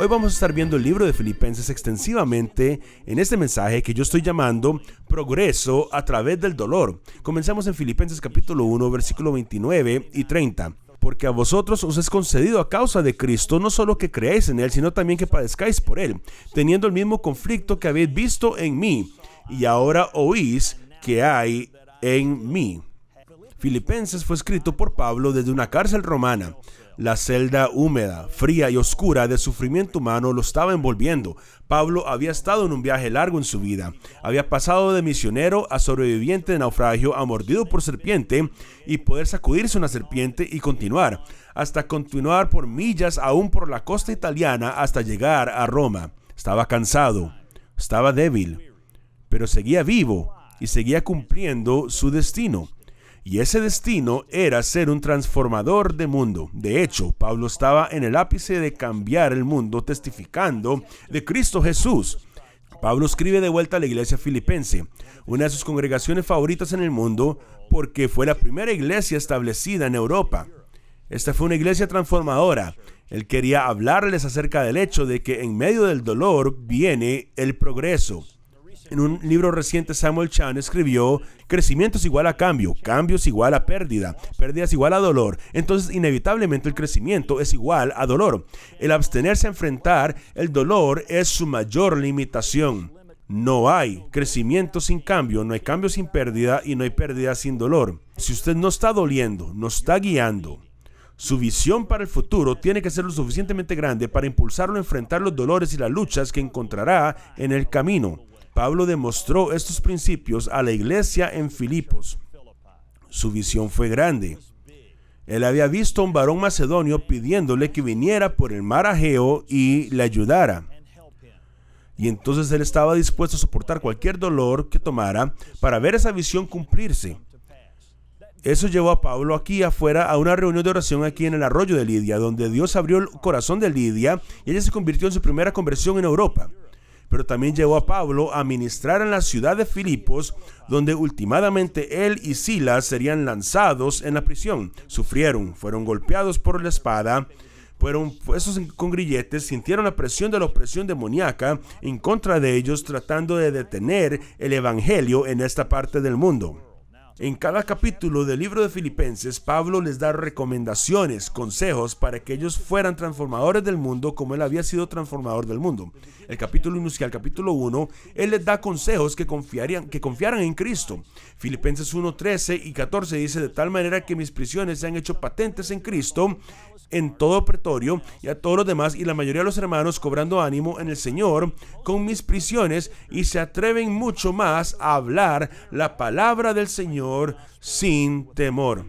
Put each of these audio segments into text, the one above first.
Hoy vamos a estar viendo el libro de Filipenses extensivamente en este mensaje que yo estoy llamando Progreso a través del dolor. Comenzamos en Filipenses capítulo 1, versículo 29 y 30 porque a vosotros os es concedido a causa de Cristo no solo que creáis en Él, sino también que padezcáis por Él, teniendo el mismo conflicto que habéis visto en mí, y ahora oís que hay en mí. Filipenses fue escrito por Pablo desde una cárcel romana. La celda húmeda, fría y oscura de sufrimiento humano lo estaba envolviendo. Pablo había estado en un viaje largo en su vida. Había pasado de misionero a sobreviviente de naufragio, a mordido por serpiente y poder sacudirse una serpiente y continuar, hasta continuar por millas aún por la costa italiana hasta llegar a Roma. Estaba cansado, estaba débil, pero seguía vivo y seguía cumpliendo su destino y ese destino era ser un transformador de mundo. De hecho, Pablo estaba en el ápice de cambiar el mundo testificando de Cristo Jesús. Pablo escribe de vuelta a la iglesia filipense, una de sus congregaciones favoritas en el mundo, porque fue la primera iglesia establecida en Europa. Esta fue una iglesia transformadora. Él quería hablarles acerca del hecho de que en medio del dolor viene el progreso. En un libro reciente, Samuel Chan escribió, crecimiento es igual a cambio, cambio es igual a pérdida, pérdida es igual a dolor. Entonces, inevitablemente el crecimiento es igual a dolor. El abstenerse a enfrentar el dolor es su mayor limitación. No hay crecimiento sin cambio, no hay cambio sin pérdida y no hay pérdida sin dolor. Si usted no está doliendo, no está guiando, su visión para el futuro tiene que ser lo suficientemente grande para impulsarlo a enfrentar los dolores y las luchas que encontrará en el camino. Pablo demostró estos principios a la iglesia en Filipos. Su visión fue grande. Él había visto a un varón macedonio pidiéndole que viniera por el mar Ageo y le ayudara. Y entonces él estaba dispuesto a soportar cualquier dolor que tomara para ver esa visión cumplirse. Eso llevó a Pablo aquí afuera a una reunión de oración aquí en el arroyo de Lidia, donde Dios abrió el corazón de Lidia y ella se convirtió en su primera conversión en Europa pero también llevó a Pablo a ministrar en la ciudad de Filipos, donde últimamente él y Silas serían lanzados en la prisión. Sufrieron, fueron golpeados por la espada, fueron puestos con grilletes, sintieron la presión de la opresión demoníaca en contra de ellos, tratando de detener el evangelio en esta parte del mundo. En cada capítulo del libro de Filipenses, Pablo les da recomendaciones, consejos para que ellos fueran transformadores del mundo como él había sido transformador del mundo. El capítulo al capítulo 1, él les da consejos que, que confiaran en Cristo. Filipenses 1, 13 y 14 dice, de tal manera que mis prisiones se han hecho patentes en Cristo, en todo pretorio y a todos los demás y la mayoría de los hermanos cobrando ánimo en el Señor con mis prisiones y se atreven mucho más a hablar la palabra del Señor sin temor.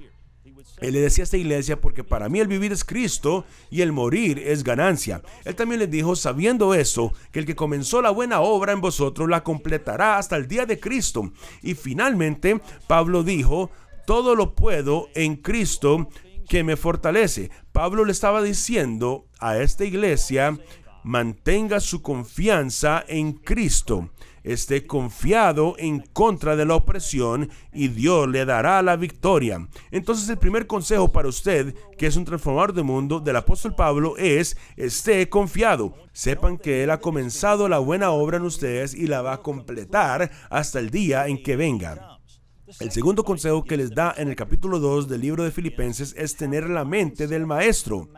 Él le decía a esta iglesia, porque para mí el vivir es Cristo y el morir es ganancia. Él también le dijo, sabiendo eso que el que comenzó la buena obra en vosotros la completará hasta el día de Cristo. Y finalmente, Pablo dijo, todo lo puedo en Cristo que me fortalece. Pablo le estaba diciendo a esta iglesia mantenga su confianza en Cristo, esté confiado en contra de la opresión y Dios le dará la victoria. Entonces el primer consejo para usted, que es un transformador de mundo del apóstol Pablo, es esté confiado. Sepan que Él ha comenzado la buena obra en ustedes y la va a completar hasta el día en que venga. El segundo consejo que les da en el capítulo 2 del libro de Filipenses es tener la mente del maestro.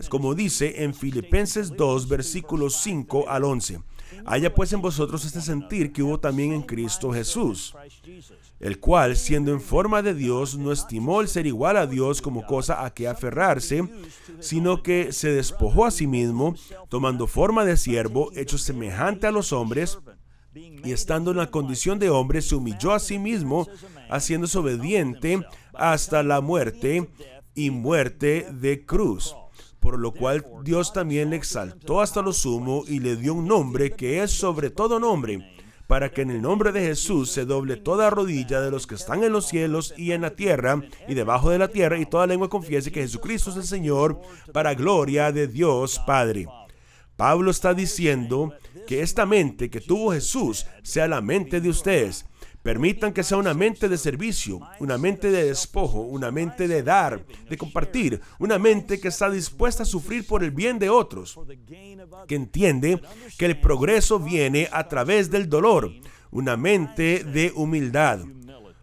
Es como dice en Filipenses 2, versículos 5 al 11. Haya pues en vosotros este sentir que hubo también en Cristo Jesús, el cual, siendo en forma de Dios, no estimó el ser igual a Dios como cosa a que aferrarse, sino que se despojó a sí mismo, tomando forma de siervo, hecho semejante a los hombres, y estando en la condición de hombre, se humilló a sí mismo, haciéndose obediente hasta la muerte y muerte de cruz por lo cual Dios también le exaltó hasta lo sumo y le dio un nombre que es sobre todo nombre, para que en el nombre de Jesús se doble toda rodilla de los que están en los cielos y en la tierra y debajo de la tierra, y toda lengua confiese que Jesucristo es el Señor, para gloria de Dios Padre. Pablo está diciendo que esta mente que tuvo Jesús sea la mente de ustedes, Permitan que sea una mente de servicio, una mente de despojo, una mente de dar, de compartir, una mente que está dispuesta a sufrir por el bien de otros, que entiende que el progreso viene a través del dolor, una mente de humildad.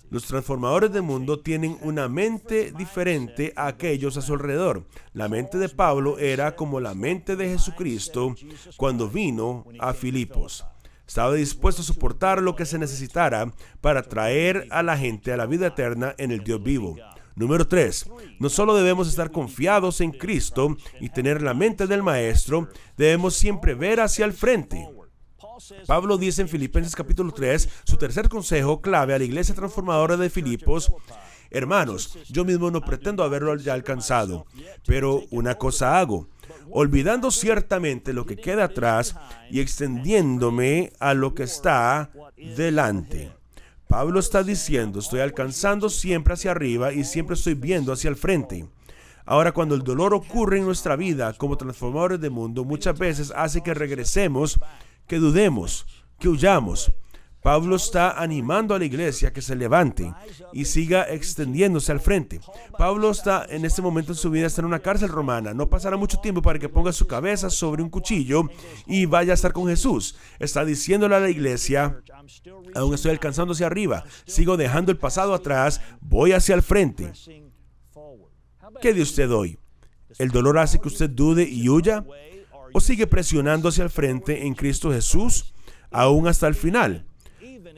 Los transformadores del mundo tienen una mente diferente a aquellos a su alrededor. La mente de Pablo era como la mente de Jesucristo cuando vino a Filipos. Estaba dispuesto a soportar lo que se necesitara para traer a la gente a la vida eterna en el Dios vivo. Número 3. No solo debemos estar confiados en Cristo y tener la mente del Maestro, debemos siempre ver hacia el frente. Pablo dice en Filipenses capítulo 3, su tercer consejo clave a la iglesia transformadora de Filipos, hermanos, yo mismo no pretendo haberlo ya alcanzado, pero una cosa hago olvidando ciertamente lo que queda atrás y extendiéndome a lo que está delante. Pablo está diciendo, estoy alcanzando siempre hacia arriba y siempre estoy viendo hacia el frente. Ahora, cuando el dolor ocurre en nuestra vida como transformadores de mundo, muchas veces hace que regresemos, que dudemos, que huyamos, Pablo está animando a la iglesia que se levante y siga extendiéndose al frente. Pablo está en este momento en su vida, está en una cárcel romana. No pasará mucho tiempo para que ponga su cabeza sobre un cuchillo y vaya a estar con Jesús. Está diciéndole a la iglesia, aún estoy alcanzando hacia arriba, sigo dejando el pasado atrás, voy hacia el frente. ¿Qué de usted hoy? ¿El dolor hace que usted dude y huya? ¿O sigue presionando hacia el frente en Cristo Jesús aún hasta el final?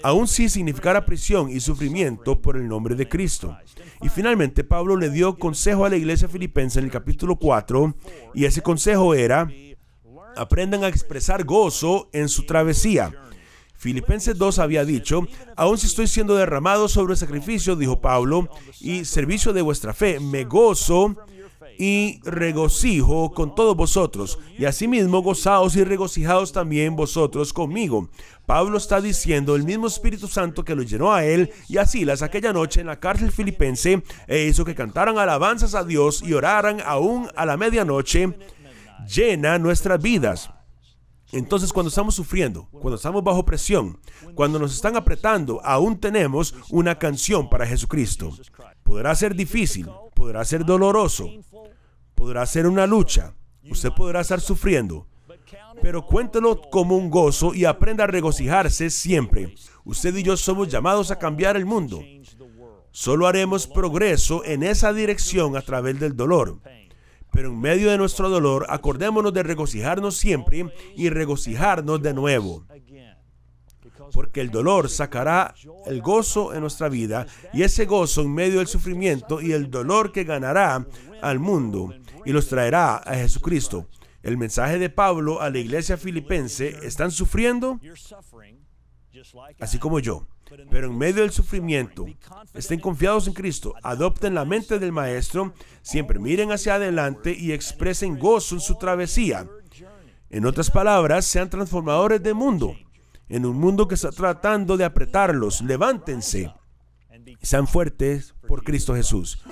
aún si significara prisión y sufrimiento por el nombre de Cristo. Y finalmente Pablo le dio consejo a la iglesia filipense en el capítulo 4, y ese consejo era, aprendan a expresar gozo en su travesía. Filipenses 2 había dicho, aun si estoy siendo derramado sobre el sacrificio, dijo Pablo, y servicio de vuestra fe, me gozo y regocijo con todos vosotros, y asimismo gozaos y regocijaos también vosotros conmigo. Pablo está diciendo el mismo Espíritu Santo que lo llenó a él y a Silas aquella noche en la cárcel filipense e hizo que cantaran alabanzas a Dios y oraran aún a la medianoche, llena nuestras vidas. Entonces cuando estamos sufriendo, cuando estamos bajo presión, cuando nos están apretando, aún tenemos una canción para Jesucristo. Podrá ser difícil, podrá ser doloroso, podrá ser una lucha, usted podrá estar sufriendo, pero cuéntelo como un gozo y aprenda a regocijarse siempre. Usted y yo somos llamados a cambiar el mundo. Solo haremos progreso en esa dirección a través del dolor. Pero en medio de nuestro dolor, acordémonos de regocijarnos siempre y regocijarnos de nuevo. Porque el dolor sacará el gozo en nuestra vida y ese gozo en medio del sufrimiento y el dolor que ganará al mundo y los traerá a Jesucristo. El mensaje de Pablo a la iglesia filipense, ¿están sufriendo? Así como yo. Pero en medio del sufrimiento, estén confiados en Cristo, adopten la mente del Maestro, siempre miren hacia adelante y expresen gozo en su travesía. En otras palabras, sean transformadores de mundo. En un mundo que está tratando de apretarlos, levántense. Sean fuertes por Cristo Jesús.